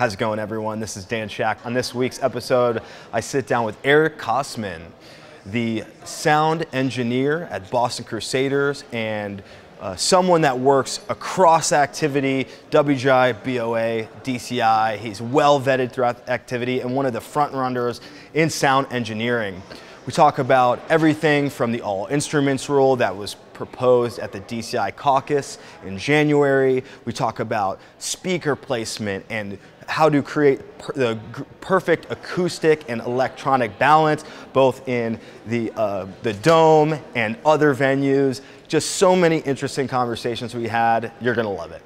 How's it going, everyone? This is Dan Shack. On this week's episode, I sit down with Eric Kosman, the sound engineer at Boston Crusaders and uh, someone that works across activity, WGI, BOA, DCI. He's well vetted throughout activity and one of the front runners in sound engineering. We talk about everything from the all instruments rule that was proposed at the DCI caucus in January. We talk about speaker placement and how to create per the perfect acoustic and electronic balance, both in the, uh, the dome and other venues. Just so many interesting conversations we had. You're gonna love it.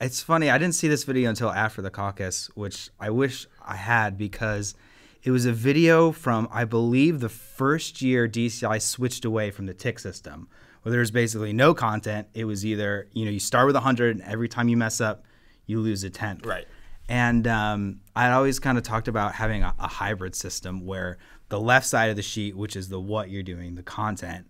It's funny, I didn't see this video until after the caucus, which I wish I had because it was a video from, I believe, the first year DCI switched away from the tick system, where there was basically no content. It was either, you know, you start with 100, and every time you mess up, you lose a 10. Right. And um, I always kind of talked about having a, a, hybrid system where the left side of the sheet, which is the what you're doing, the content,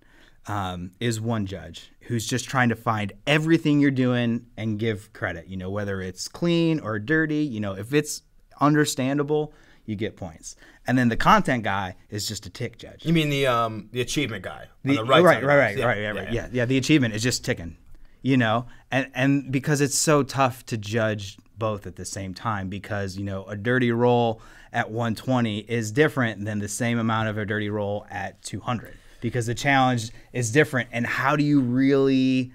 um, is one judge who's just trying to find everything you're doing and give credit. You know, whether it's clean or dirty, you know, if it's understandable, you get points. And then the content guy is just a tick judge. You mean the um, the achievement guy? The, the right, right, right, right, yeah. right, right, yeah, yeah, yeah. The achievement is just ticking, you know, and and because it's so tough to judge both at the same time because you know a dirty roll at 120 is different than the same amount of a dirty roll at 200 because the challenge is different and how do you really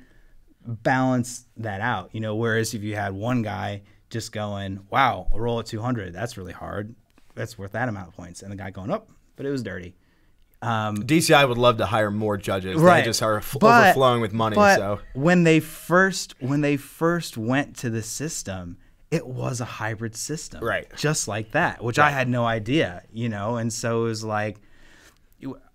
balance that out you know whereas if you had one guy just going wow a roll at 200 that's really hard that's worth that amount of points and the guy going up oh, but it was dirty um, DCI would love to hire more judges. Right. They just are but, overflowing with money. so when they first when they first went to the system, it was a hybrid system. Right. Just like that, which right. I had no idea, you know? And so it was like,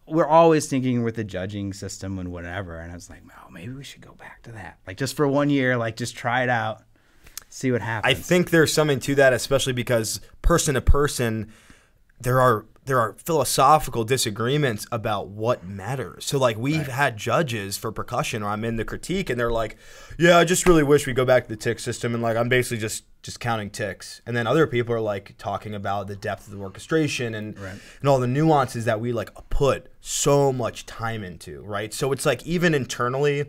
we're always thinking with the judging system and whatever. And I was like, oh, maybe we should go back to that. Like, just for one year, like, just try it out, see what happens. I think there's something to that, especially because person to person, there are there are philosophical disagreements about what matters. So like we've right. had judges for percussion or I'm in the critique and they're like, Yeah, I just really wish we go back to the tick system and like I'm basically just just counting ticks. And then other people are like talking about the depth of the orchestration and right. and all the nuances that we like put so much time into, right? So it's like even internally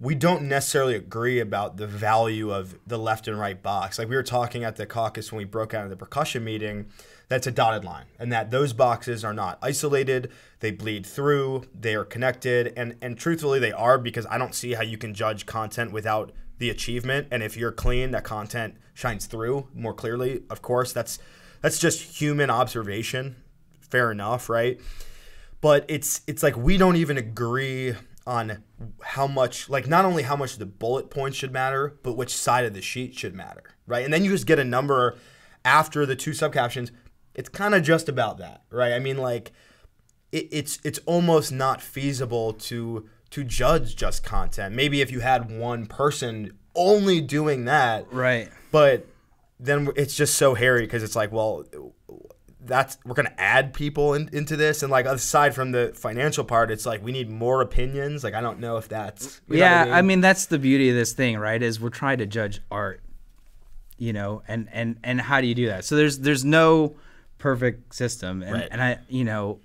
we don't necessarily agree about the value of the left and right box. Like we were talking at the caucus when we broke out of the percussion meeting, that's a dotted line and that those boxes are not isolated they bleed through they are connected and and truthfully they are because i don't see how you can judge content without the achievement and if you're clean that content shines through more clearly of course that's that's just human observation fair enough right but it's it's like we don't even agree on how much like not only how much the bullet points should matter but which side of the sheet should matter right and then you just get a number after the two subcaptions it's kind of just about that, right? I mean, like it, it's it's almost not feasible to to judge just content. Maybe if you had one person only doing that, right? But then it's just so hairy because it's like, well, that's we're gonna add people in, into this, and like aside from the financial part, it's like we need more opinions. Like I don't know if that's yeah. I mean? I mean that's the beauty of this thing, right? Is we're trying to judge art, you know, and and and how do you do that? So there's there's no perfect system. And, right. and I, you know,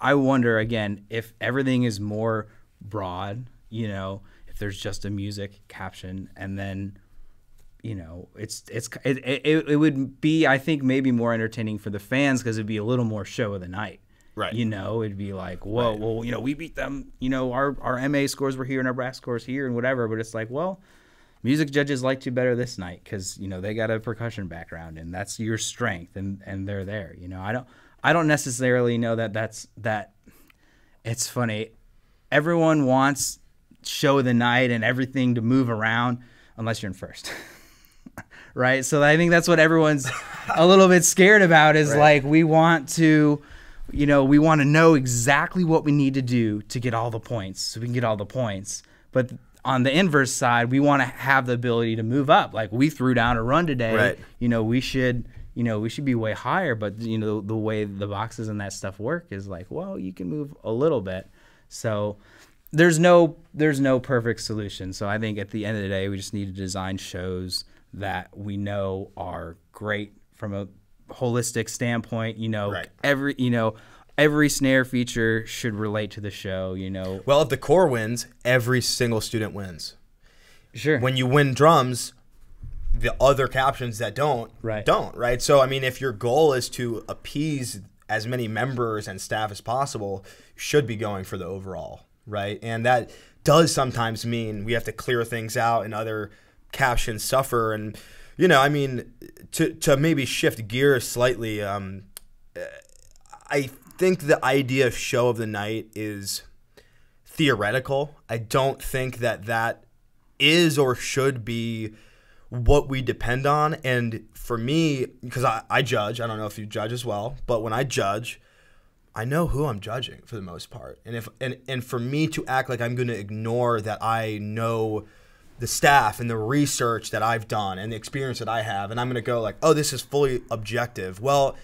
I wonder again if everything is more broad, you know, if there's just a music caption and then you know, it's it's it, it, it would be I think maybe more entertaining for the fans because it'd be a little more show of the night. Right. You know, it'd be like, whoa, right. well, you know, we beat them. You know, our our MA scores were here and our brass scores here and whatever. But it's like, well, music judges liked you better this night because you know they got a percussion background and that's your strength and and they're there you know i don't i don't necessarily know that that's that it's funny everyone wants show the night and everything to move around unless you're in first right so i think that's what everyone's a little bit scared about is right. like we want to you know we want to know exactly what we need to do to get all the points so we can get all the points but on the inverse side, we want to have the ability to move up. Like we threw down a run today. Right. You know, we should you know, we should be way higher, but you know, the way the boxes and that stuff work is like, well, you can move a little bit. So there's no there's no perfect solution. So I think at the end of the day, we just need to design shows that we know are great from a holistic standpoint, you know, right. every you know, every snare feature should relate to the show, you know. Well, if the core wins, every single student wins. Sure. When you win drums, the other captions that don't right. don't, right? So I mean, if your goal is to appease as many members and staff as possible, should be going for the overall, right? And that does sometimes mean we have to clear things out and other captions suffer and you know, I mean, to to maybe shift gears slightly, um, I think the idea of show of the night is theoretical. I don't think that that is or should be what we depend on. And for me, because I, I judge, I don't know if you judge as well, but when I judge, I know who I'm judging for the most part. And if and, and for me to act like I'm gonna ignore that I know the staff and the research that I've done and the experience that I have, and I'm gonna go like, oh, this is fully objective. Well,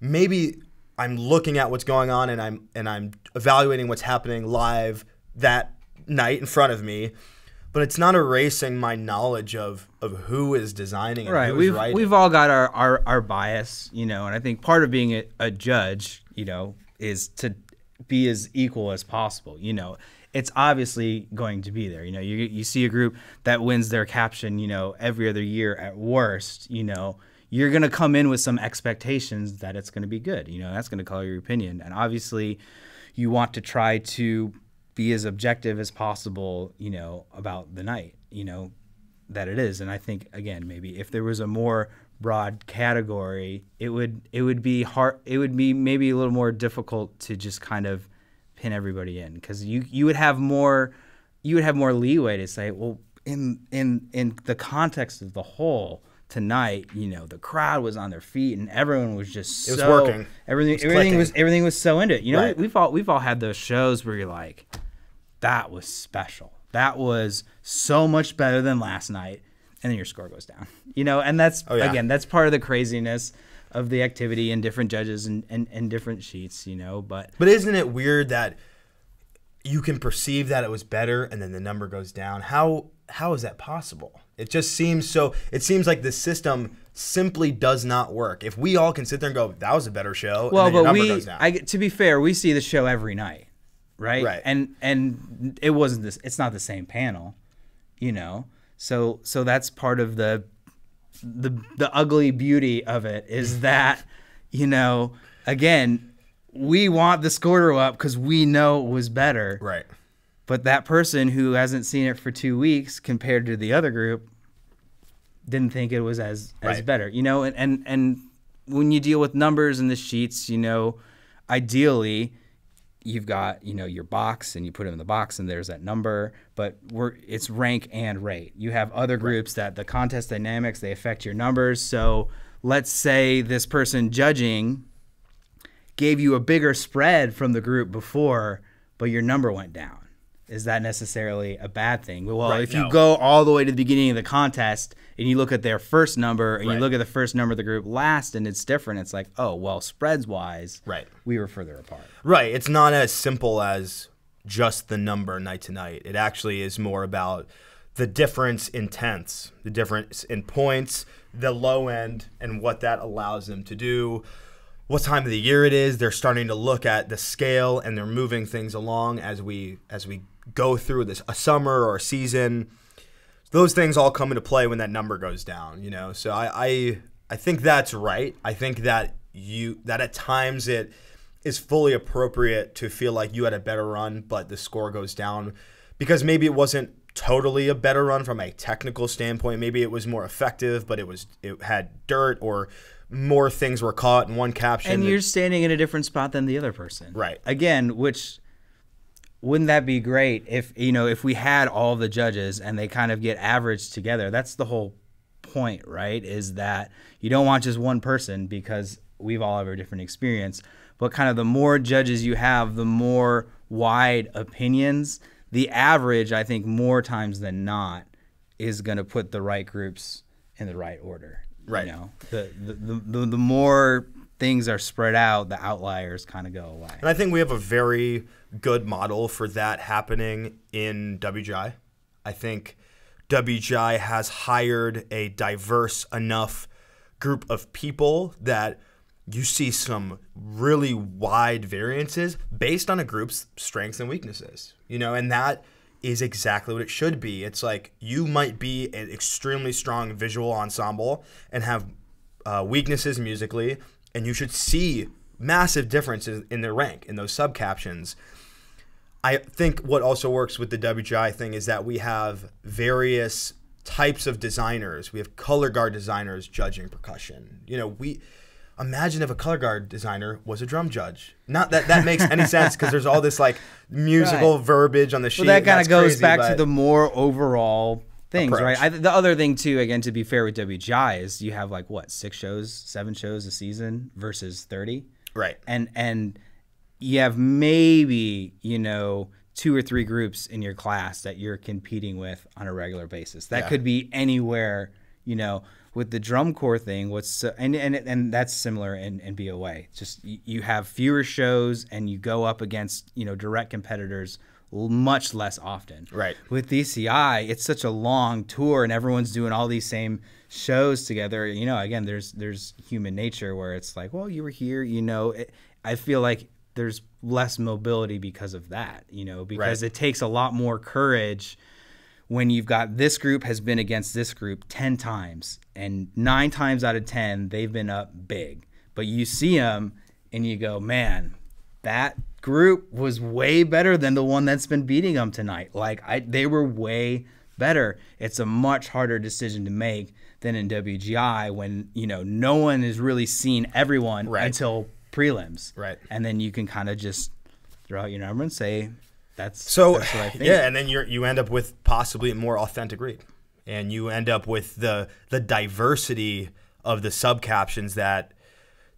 maybe I'm looking at what's going on and I'm and I'm evaluating what's happening live that night in front of me. But it's not erasing my knowledge of of who is designing and right. we've, writing. We've all got our, our, our bias, you know, and I think part of being a, a judge, you know, is to be as equal as possible. You know, it's obviously going to be there. You know, you you see a group that wins their caption, you know, every other year at worst, you know you're going to come in with some expectations that it's going to be good. You know, that's going to color your opinion. And obviously, you want to try to be as objective as possible, you know, about the night, you know, that it is. And I think again, maybe if there was a more broad category, it would it would be hard it would be maybe a little more difficult to just kind of pin everybody in cuz you you would have more you would have more leeway to say, well, in in in the context of the whole, tonight, you know, the crowd was on their feet and everyone was just it was so, working. Everything, was everything clicking. was everything was so into it. You know, right. we've all we've all had those shows where you're like, that was special. That was so much better than last night, and then your score goes down. You know, and that's oh, yeah. again, that's part of the craziness of the activity and different judges and, and and different sheets. You know, but but isn't it weird that you can perceive that it was better and then the number goes down? How how is that possible? It just seems so. It seems like the system simply does not work. If we all can sit there and go, "That was a better show," well, but we, I, to be fair, we see the show every night, right? Right. And and it wasn't this. It's not the same panel, you know. So so that's part of the the the ugly beauty of it is mm. that you know again we want the score to go up because we know it was better, right? But that person who hasn't seen it for two weeks compared to the other group didn't think it was as as right. better. You know, and, and and when you deal with numbers and the sheets, you know, ideally you've got you know your box and you put it in the box and there's that number but we're it's rank and rate you have other groups that the contest dynamics they affect your numbers so let's say this person judging gave you a bigger spread from the group before but your number went down is that necessarily a bad thing? Well, right, if no. you go all the way to the beginning of the contest and you look at their first number and right. you look at the first number of the group last and it's different, it's like, oh, well, spreads wise, right. we were further apart. Right. It's not as simple as just the number night to night. It actually is more about the difference in tenths, the difference in points, the low end, and what that allows them to do what time of the year it is. They're starting to look at the scale and they're moving things along as we as we go through this a summer or a season. Those things all come into play when that number goes down, you know. So I I, I think that's right. I think that you that at times it is fully appropriate to feel like you had a better run, but the score goes down because maybe it wasn't totally a better run from a technical standpoint. Maybe it was more effective, but it was it had dirt or more things were caught in one caption. And you're standing in a different spot than the other person. Right. Again, which wouldn't that be great if you know if we had all the judges and they kind of get averaged together that's the whole point right is that you don't want just one person because we've all have a different experience but kind of the more judges you have the more wide opinions the average i think more times than not is going to put the right groups in the right order right you know the, the, the, the, the more things are spread out, the outliers kind of go away. And I think we have a very good model for that happening in WGI. I think WGI has hired a diverse enough group of people that you see some really wide variances based on a group's strengths and weaknesses. You know, and that is exactly what it should be. It's like you might be an extremely strong visual ensemble and have uh, weaknesses musically, and you should see massive differences in their rank in those sub captions. I think what also works with the WGI thing is that we have various types of designers. We have color guard designers judging percussion. You know, we imagine if a color guard designer was a drum judge. Not that that makes any sense because there's all this like musical right. verbiage on the sheet. Well, that kind of goes crazy, back to the more overall things, approach. right? I, the other thing too, again, to be fair with WGI, is you have like what six shows, seven shows a season versus thirty, right? And and you have maybe you know two or three groups in your class that you're competing with on a regular basis. That yeah. could be anywhere, you know. With the drum corps thing, what's so, and and and that's similar in, in BOA. Just you have fewer shows and you go up against you know direct competitors much less often. Right. With DCI, it's such a long tour and everyone's doing all these same shows together. You know, again, there's there's human nature where it's like, well, you were here, you know. It, I feel like there's less mobility because of that, you know, because right. it takes a lot more courage when you've got this group has been against this group 10 times and 9 times out of 10 they've been up big. But you see them and you go, "Man, that group was way better than the one that's been beating them tonight. Like I, they were way better. It's a much harder decision to make than in WGI when you know no one has really seen everyone right. until prelims, right? And then you can kind of just throw out your number and say that's so. That's yeah, and then you you end up with possibly a more authentic read, and you end up with the the diversity of the sub captions that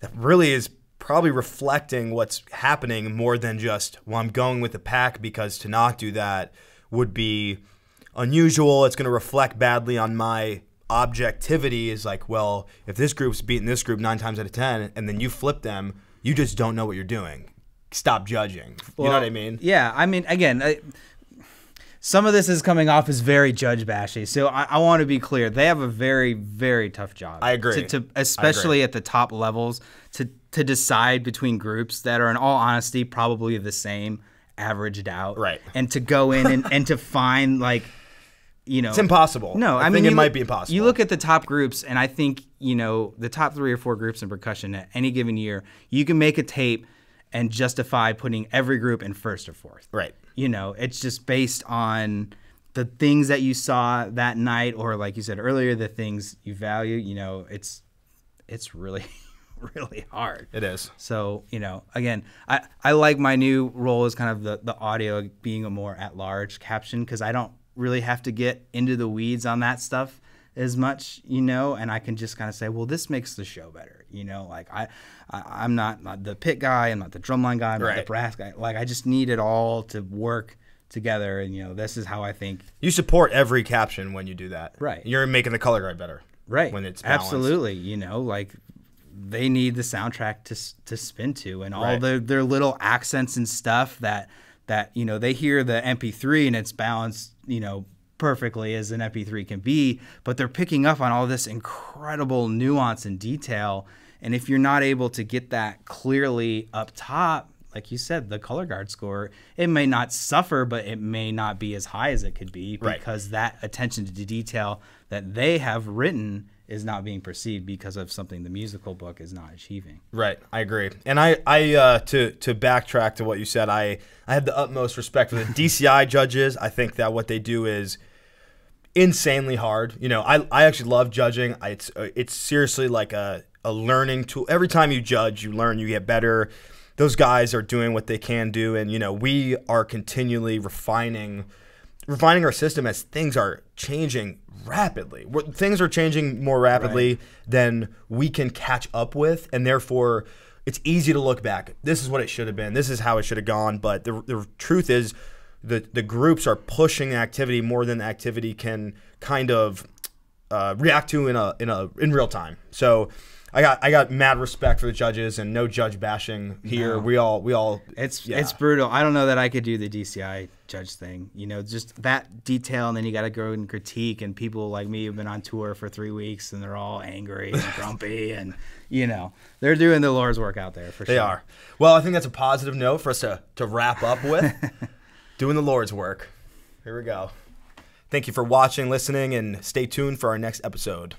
that really is probably reflecting what's happening more than just, well, I'm going with the pack because to not do that would be unusual. It's going to reflect badly on my objectivity. Is like, well, if this group's beating this group nine times out of 10, and then you flip them, you just don't know what you're doing. Stop judging. Well, you know what I mean? Yeah. I mean, again, I, some of this is coming off as very judge bashy. So I, I want to be clear. They have a very, very tough job. I agree. To, to especially I agree. at the top levels to to decide between groups that are, in all honesty, probably the same, averaged out. Right. And to go in and, and to find like, you know, it's impossible. No, I, I mean, it look, might be impossible. You look at the top groups, and I think you know the top three or four groups in percussion at any given year. You can make a tape and justify putting every group in first or fourth. Right. You know, it's just based on the things that you saw that night, or like you said earlier, the things you value. You know, it's it's really really hard. It is. So you know, again, I I like my new role as kind of the the audio being a more at large caption because I don't really have to get into the weeds on that stuff as much, you know, and I can just kind of say, well, this makes the show better, you know. Like I, I am not, not, the pit guy, I'm not the drumline guy, I'm right. not the brass guy. Like I just need it all to work together, and you know, this is how I think. You support every caption when you do that, right? You're making the color guard better, right? When it's balanced. absolutely, you know, like they need the soundtrack to to spin to, and all right. their their little accents and stuff that that you know they hear the MP3 and it's balanced, you know, perfectly as an MP3 can be, but they're picking up on all this incredible nuance and detail. And if you're not able to get that clearly up top, like you said, the color guard score, it may not suffer, but it may not be as high as it could be because that attention to detail that they have written is not being perceived because of something the musical book is not achieving. Right, I agree. And I, I uh, to to backtrack to what you said, I I have the utmost respect for the DCI judges. I think that what they do is insanely hard. You know, I I actually love judging. I, it's uh, it's seriously like a a learning tool. Every time you judge, you learn, you get better. Those guys are doing what they can do, and you know we are continually refining refining our system as things are changing rapidly. We're, things are changing more rapidly right. than we can catch up with, and therefore, it's easy to look back. This is what it should have been. This is how it should have gone. But the, the truth is, the the groups are pushing activity more than activity can kind of uh, react to in a in a in real time. So I got I got mad respect for the judges and no judge bashing here. No. We all we all it's yeah. it's brutal. I don't know that I could do the DCI judge thing. You know, just that detail, and then you got to go and critique. And people like me have been on tour for three weeks, and they're all angry and grumpy, and you know they're doing the Lord's work out there for sure. They are. Well, I think that's a positive note for us to to wrap up with. doing the Lord's work. Here we go. Thank you for watching, listening, and stay tuned for our next episode.